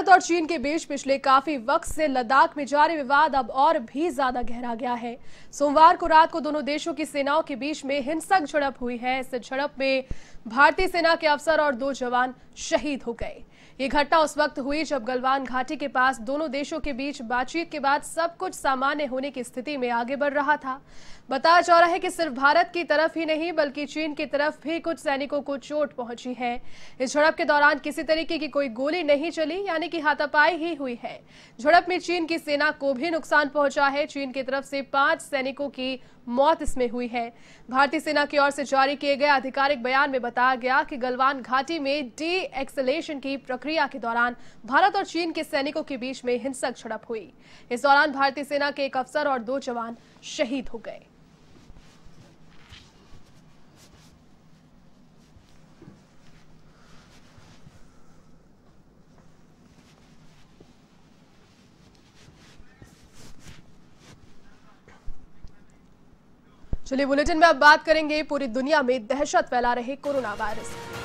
भारत और चीन के बीच पिछले काफी वक्त से लद्दाख में जारी विवाद अब और भी ज्यादा गहरा गया है सोमवार को रात को दोनों देशों की सेनाओं के बीच में हिंसक झड़प हुई है इस झड़प में भारतीय सेना के अफसर और दो जवान शहीद हो गए ये घटना उस वक्त हुई जब गलवान घाटी के पास दोनों देशों के बीच बातचीत के बाद सब कुछ सामान्य होने की स्थिति में आगे बढ़ रहा था बताया जा रहा है कि सिर्फ भारत की तरफ ही नहीं बल्कि चीन की तरफ भी कुछ सैनिकों को चोट पहुंची है इस झड़प के दौरान किसी तरीके की कोई गोली नहीं चली यानी यानी की हाथापाई ही हुई है झड़प में चीन की सेना को भी नुकसान पहुंचा है चीन की तरफ से पांच सैनिकों की मौत इसमें हुई है भारतीय सेना की ओर से जारी किए गए आधिकारिक बयान में बताया गया कि गलवान घाटी में डी एक्सलेशन की प्रक्रिया के दौरान भारत और चीन के सैनिकों के बीच में हिंसक झड़प हुई इस दौरान भारतीय सेना के एक अफसर और दो जवान शहीद हो गए चलिए बुलेटिन में अब बात करेंगे पूरी दुनिया में दहशत फैला रहे कोरोना वायरस